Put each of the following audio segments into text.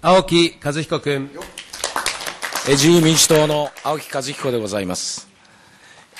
青木和彦君。自由民主党の青木和彦でございます。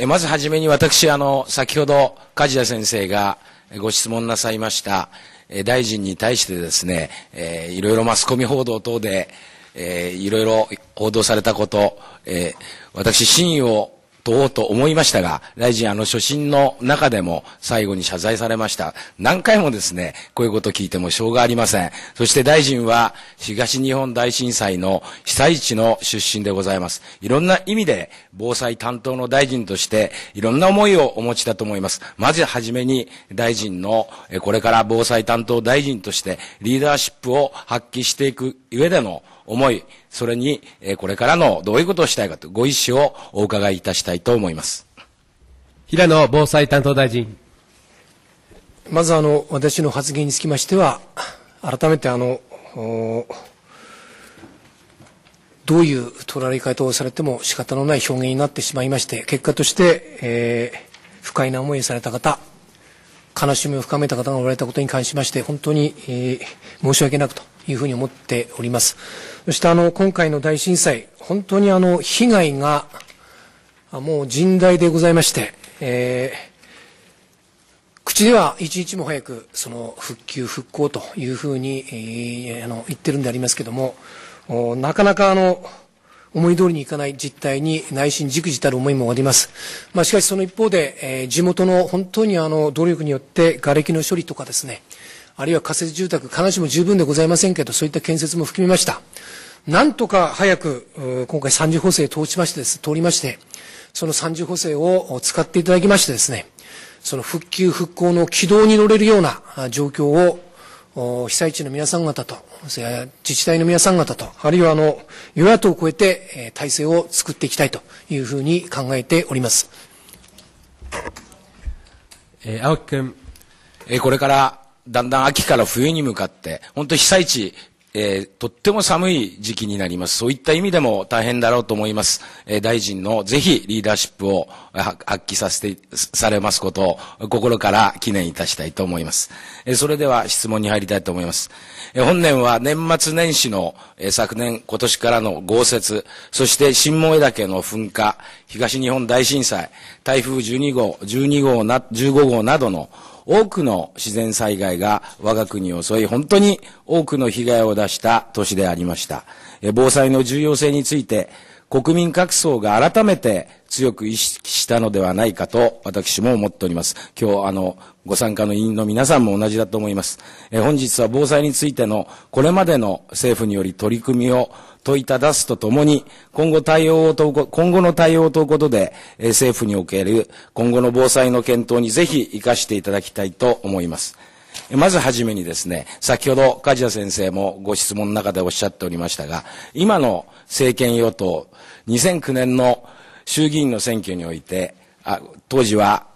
えまずはじめに私、あの、先ほど梶谷先生がご質問なさいました、え大臣に対してですね、えー、いろいろマスコミ報道等で、えー、いろいろ報道されたこと、えー、私、真意をとおうと思いましたが、大臣あの初心の中でも最後に謝罪されました。何回もですね、こういうこと聞いてもしょうがありません。そして大臣は東日本大震災の被災地の出身でございます。いろんな意味で防災担当の大臣としていろんな思いをお持ちだと思います。まずはじめに大臣のこれから防災担当大臣としてリーダーシップを発揮していく上での思い、それに、えこれからのどういうことをしたいかと、ご意思をお伺いいたしたいと思います。平野防災担当大臣。まずあの、私の発言につきましては、改めてあの、どういう取られ方をされても仕方のない表現になってしまいまして、結果として、えー、不快な思いをされた方、悲しみを深めた方がおられたことに関しまして、本当に、えー、申し訳なくというふうに思っております。そしてあの、今回の大震災、本当にあの、被害が、もう甚大でございまして、えー、口では一日も早くその復旧復興というふうに、えー、あの言ってるんでありますけどもなかなかあの思い通りにいかない実態に内心じくじたる思いもあります。まあ、しかしその一方で、えー、地元の本当にあの努力によって瓦礫の処理とかですね、あるいは仮設住宅、必ずしも十分でございませんけど、そういった建設も含みました。なんとか早く、今回3次補正通しまして通りまして、その3次補正を使っていただきましてですね、その復旧復興の軌道に乗れるような状況を被災地の皆さん方と、自治体の皆さん方と、あるいはあの、与野党を超えて体制を作っていきたいというふうに考えております。えー、青木君、えー、これからだんだん秋から冬に向かって、本当被災地、えー、とっても寒い時期になります。そういった意味でも大変だろうと思います。えー、大臣のぜひリーダーシップを発揮させて、されますことを心から記念いたしたいと思います。えー、それでは質問に入りたいと思います。えー、本年は年末年始の、えー、昨年、今年からの豪雪、そして新萌岳の噴火、東日本大震災、台風12号、12号な、15号などの多くの自然災害が我が国を襲い、本当に多くの被害を出した年でありました。防災の重要性について、国民各層が改めて強く意識したのではないかと私も思っております。今日あのご参加の委員の皆さんも同じだと思います。え本日は防災についてのこれまでの政府により取り組みを問いただすとともに、今後対応を問う、今後の対応を問うことで、え政府における今後の防災の検討にぜひ活かしていただきたいと思います。まずはじめにですね、先ほど梶谷先生もご質問の中でおっしゃっておりましたが、今の政権与党、2009年の衆議院の選挙において、あ当時は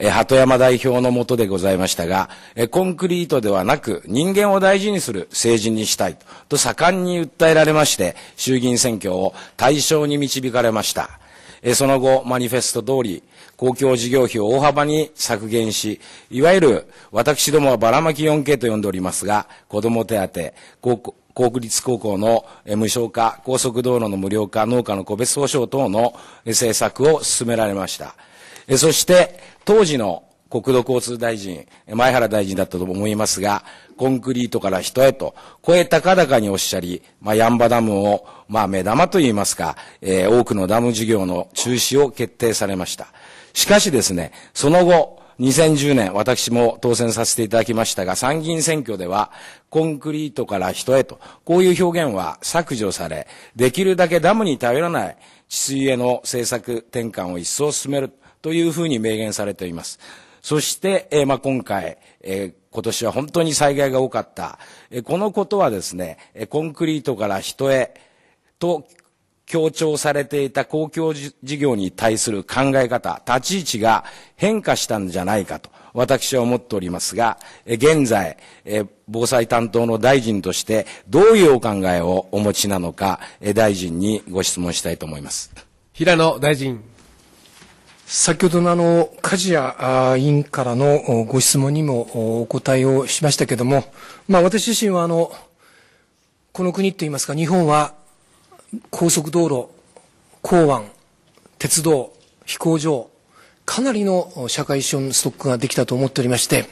鳩山代表のもとでございましたが、コンクリートではなく人間を大事にする政治にしたいと盛んに訴えられまして、衆議院選挙を対象に導かれました。その後、マニフェスト通り、公共事業費を大幅に削減し、いわゆる私どもはばらまき 4K と呼んでおりますが、子ども手当、国立高校の無償化、高速道路の無料化、農家の個別保障等の政策を進められました。そして、当時の国土交通大臣、前原大臣だったと思いますが、コンクリートから人へと、声高々におっしゃり、まあ、ヤンバダムを、まあ、目玉と言いますか、えー、多くのダム事業の中止を決定されました。しかしですね、その後、2010年、私も当選させていただきましたが、参議院選挙では、コンクリートから人へと、こういう表現は削除され、できるだけダムに頼らない治水への政策転換を一層進めるというふうに明言されています。そして、えー、まあ、今回、えー、今年は本当に災害が多かった。えー、このことはですね、コンクリートから人へと強調されていた公共事業に対する考え方、立ち位置が変化したんじゃないかと、私は思っておりますが、現在、防災担当の大臣として、どういうお考えをお持ちなのか、大臣にご質問したいと思います。平野大臣。先ほどのあの、梶谷委員からのご質問にもお答えをしましたけれども、まあ私自身はあの、この国って言いますか、日本は高速道路、港湾、鉄道、飛行場、かなりの社会資本ストックができたと思っておりまして、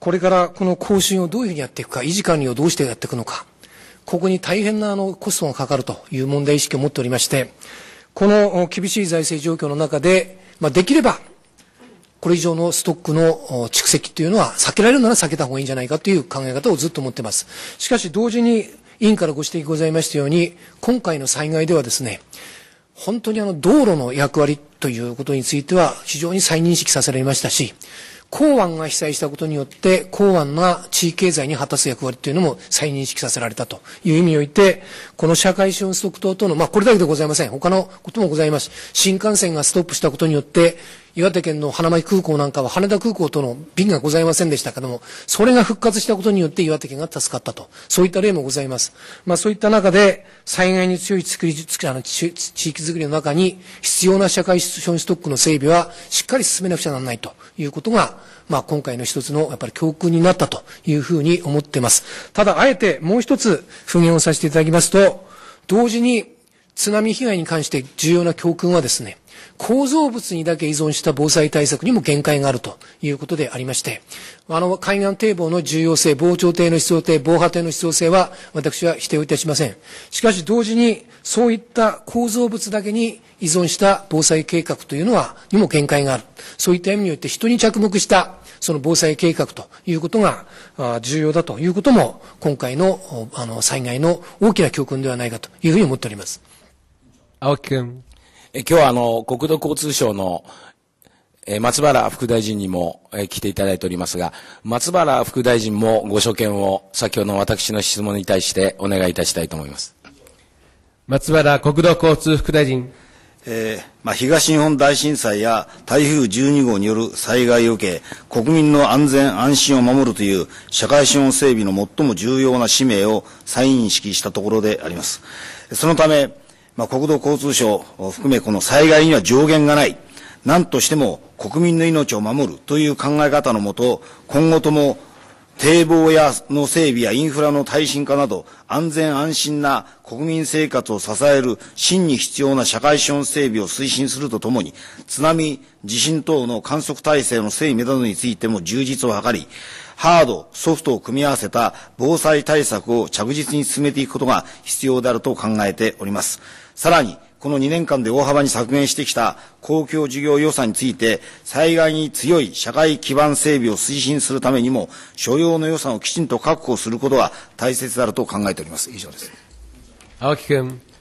これからこの更新をどういうふうにやっていくか、維持管理をどうしてやっていくのか、ここに大変なあのコストがかかるという問題意識を持っておりまして、この厳しい財政状況の中で、まあ、できれば、これ以上のストックの蓄積というのは避けられるなら避けた方がいいんじゃないかという考え方をずっと持っています。しかし同時に委員からご指摘ございましたように、今回の災害ではですね、本当にあの道路の役割ということについては非常に再認識させられましたし、港湾が被災したことによって、港湾が地域経済に果たす役割というのも再認識させられたという意味において、この社会資本ストック等々の、まあこれだけでございません。他のこともございます。新幹線がストップしたことによって、岩手県の花巻空港なんかは羽田空港との便がございませんでしたけども、それが復活したことによって岩手県が助かったと。そういった例もございます。まあそういった中で、災害に強い作り、あの地域づくりの中に、必要な社会資本ストックの整備はしっかり進めなくちゃならないということが、まあ今回の一つのやっぱり教訓になったというふうに思っています。ただ、あえてもう一つ、復元をさせていただきますと、同時に津波被害に関して重要な教訓はですね、構造物にだけ依存した防災対策にも限界があるということでありまして、あの、海岸堤防の重要性、防潮堤の必要性、防波堤の必要性は、私は否定をいたしません。しかし同時に、そういった構造物だけに依存した防災計画というのは、にも限界がある。そういった意味によって人に着目した、その防災計画ということが重要だということも、今回のあの災害の大きな教訓ではないかというふうに思っております。青木君。え今日はあの、国土交通省の、え松原副大臣にも、え来ていただいておりますが、松原副大臣もご所見を先ほどの私の質問に対してお願いいたしたいと思います。松原国土交通副大臣。えー、まあ、東日本大震災や台風12号による災害を受け、国民の安全安心を守るという社会資本整備の最も重要な使命を再認識したところであります。そのため、まあ、国土交通省を含めこの災害には上限がない、何としても国民の命を守るという考え方のもと、今後とも堤防やの整備やインフラの耐震化など、安全安心な国民生活を支える真に必要な社会資本整備を推進するとともに、津波、地震等の観測体制の整備などについても充実を図り、ハード、ソフトを組み合わせた防災対策を着実に進めていくことが必要であると考えております。さらに、この2年間で大幅に削減してきた公共事業予算について、災害に強い社会基盤整備を推進するためにも、所要の予算をきちんと確保することは大切であると考えております。以上です。青木君。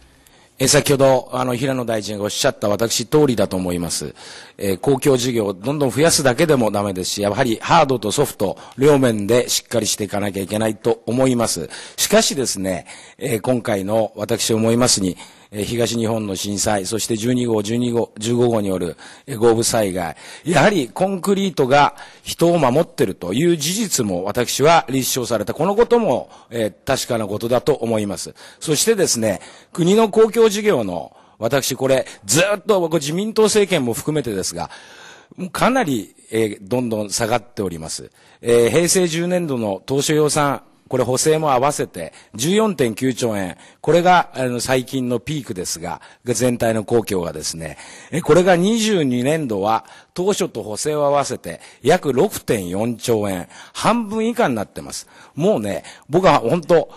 え先ほど、あの、平野大臣がおっしゃった私通りだと思います。えー、公共事業をどんどん増やすだけでもダメですし、やはりハードとソフト、両面でしっかりしていかなきゃいけないと思います。しかしですね、えー、今回の私思いますに、東日本の震災、そして12号、12号、15号による豪雨災害、やはりコンクリートが人を守ってるという事実も私は立証された。このことも、え確かなことだと思います。そしてですね、国の公共事業の、私これ、ずっと僕自民党政権も含めてですが、かなり、えどんどん下がっております。えー、平成10年度の当初予算これ補正も合わせて14.9兆円、これがあの最近のピークですが、全体の公共がですね、これが22年度は当初と補正を合わせて約6.4兆円、半分以下になってます。もうね、僕は本当、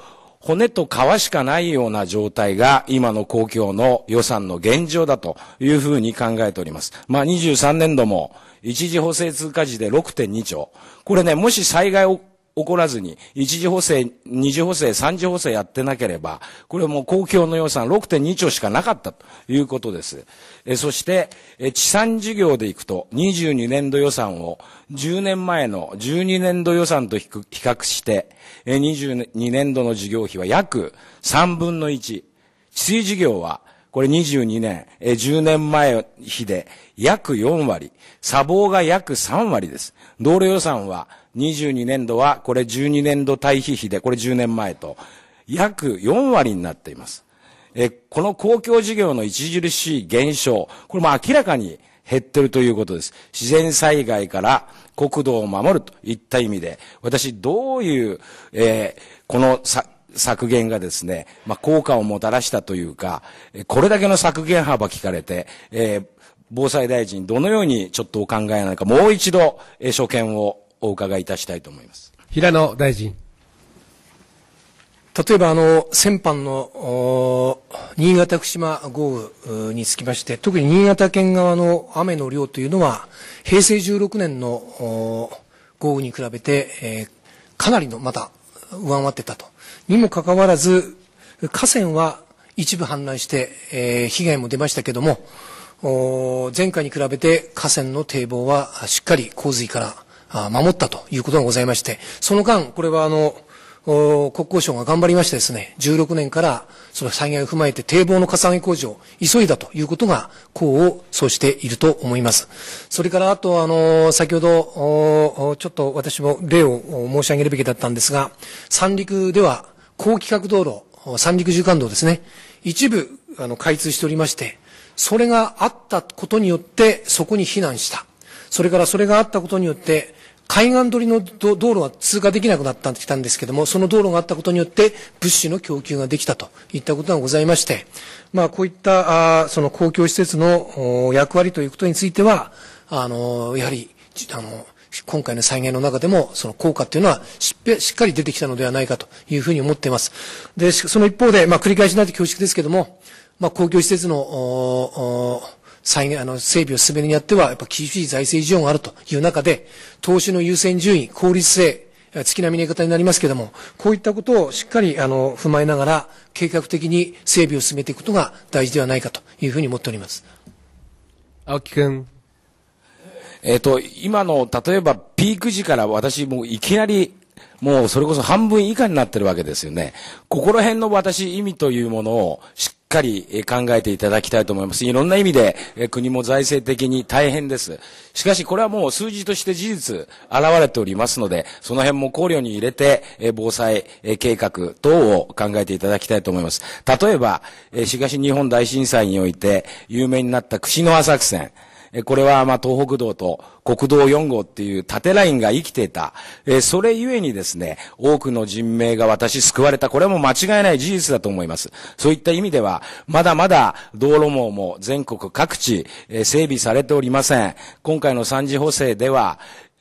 骨と皮しかないような状態が今の公共の予算の現状だというふうに考えております。まあ23年度も一時補正通過時で6.2兆。これね、もし災害を起こらずに、一次補正、二次補正、三次補正やってなければ、これも公共の予算6.2兆しかなかったということです。えそして、え地産事業でいくと、22年度予算を10年前の12年度予算と比較して、え22年度の事業費は約3分の1。治水事業は、これ22年、え10年前比で約4割、砂防が約3割です。道路予算は22年度は、これ12年度対比比で、これ10年前と、約4割になっています。え、この公共事業の著しい減少、これも明らかに減ってるということです。自然災害から国土を守るといった意味で、私どういう、えー、この削減がですね、まあ、効果をもたらしたというか、これだけの削減幅聞かれて、えー、防災大臣どのようにちょっとお考えなのか、もう一度、えー、所見をお伺いいたしたいと思います。平野大臣。例えばあの先般の新潟福島豪雨につきまして特に新潟県側の雨の量というのは平成16年の豪雨に比べて、えー、かなりのまた上回ってたとにもかかわらず河川は一部氾濫して、えー、被害も出ましたけども前回に比べて河川の堤防はしっかり洪水から守ったということがございまして、その間、これはあの、国交省が頑張りましてですね、16年からその災害を踏まえて堤防のかさ上げ工事を急いだということが、功を奏していると思います。それからあと、あの、先ほど、ちょっと私も例を申し上げるべきだったんですが、三陸では高規格道路、三陸縦貫道ですね、一部、あの、開通しておりまして、それがあったことによって、そこに避難した。それからそれがあったことによって、海岸取りの道路は通過できなくなってきたんですけども、その道路があったことによって、物資の供給ができたといったことがございまして、まあ、こういった、あその公共施設の役割ということについては、あの、やはり、あの、今回の災害の中でも、その効果というのはしっかり出てきたのではないかというふうに思っています。で、その一方で、まあ、繰り返しになって恐縮ですけども、まあ、公共施設の、再あの整備を進めるにあっては、やっぱ厳しい財政事情があるという中で、投資の優先順位、効率性、月並みの言い方になりますけれども、こういったことをしっかりあの踏まえながら、計画的に整備を進めていくことが大事ではないかというふうに思っております。青木君。えっ、ー、と、今の、例えばピーク時から私もういきなり、もうそれこそ半分以下になってるわけですよね。ここら辺の私意味というものをしっしっかり考えていただきたいと思います。いろんな意味で国も財政的に大変です。しかしこれはもう数字として事実現れておりますので、その辺も考慮に入れて防災計画等を考えていただきたいと思います。例えば、東日本大震災において有名になった串の浅草戦。えこれは、まあ、東北道と国道4号っていう縦ラインが生きていた。えそれゆえにですね、多くの人命が私救われた。これはもう間違いない事実だと思います。そういった意味では、まだまだ道路網も全国各地、え整備されておりません。今回の三次補正では、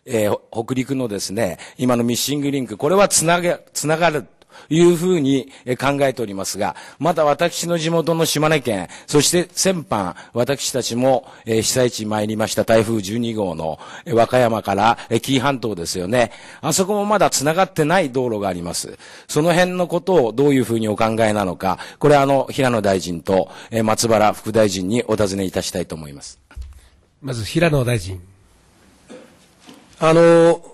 えー、北陸のですね、今のミッシングリンク、これはつなげ、つながる、いうふうに考えておりますが、また私の地元の島根県、そして先般、私たちも被災地に参りました台風12号の和歌山から紀伊半島ですよね。あそこもまだ繋がってない道路があります。その辺のことをどういうふうにお考えなのか、これはあの、平野大臣と松原副大臣にお尋ねいたしたいと思います。まず平野大臣。あの、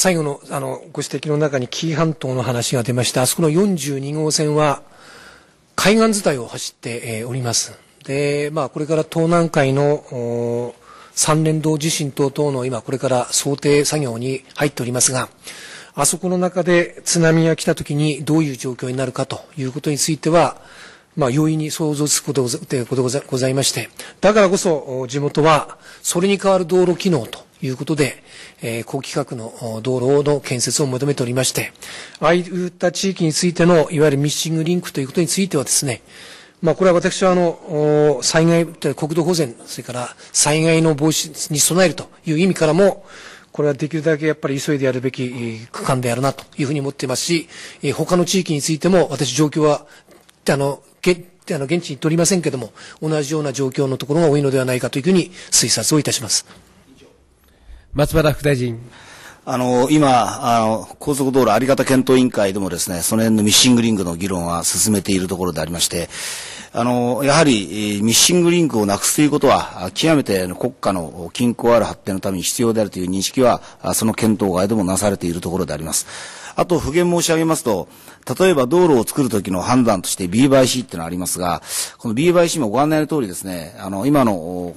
最後のあのご指摘の中に紀伊半島の話が出ました、あそこの42号線は海岸伝いを走って、えー、おります。で、まあ、これから東南海の三連動地震等々の今、これから想定作業に入っておりますが、あそこの中で津波が来た時にどういう状況になるかということについては、まあ、容易に想像つくことでございまして、だからこそ地元はそれに代わる道路機能ということで、えー、高規格の道路の建設を求めておりまして、ああいった地域についての、いわゆるミッシングリンクということについてはですね、まあ、これは私はあの、災害、国土保全、それから災害の防止に備えるという意味からも、これはできるだけやっぱり急いでやるべき区間であるなというふうに思っていますし、他の地域についても私状況は、あの、あの現地にとおりませんけれども、同じような状況のところが多いのではないかというふうに推察をいたします。松原副大臣。あの、今、あの、高速道路ありがた検討委員会でもですね、その辺のミッシングリンクの議論は進めているところでありまして、あの、やはり、ミッシングリンクをなくすということは、極めて国家の均衡ある発展のために必要であるという認識は、その検討外でもなされているところであります。あと、普遍申し上げますと、例えば道路を作るときの判断として B/C ってのありますが、この B/C もご案内の通りですね、あの、今の、こ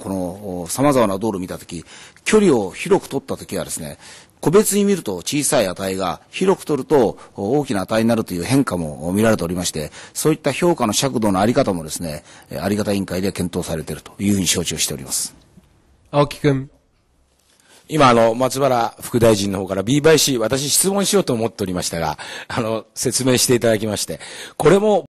の、様々な道路を見たとき、距離を広く取ったときはですね、個別に見ると小さい値が広く取ると大きな値になるという変化も見られておりまして、そういった評価の尺度のあり方もですね、あり方委員会で検討されているというふうに承知をしております。青木君。今、あの、松原副大臣の方から B b y C、私質問しようと思っておりましたが、あの、説明していただきまして、これも、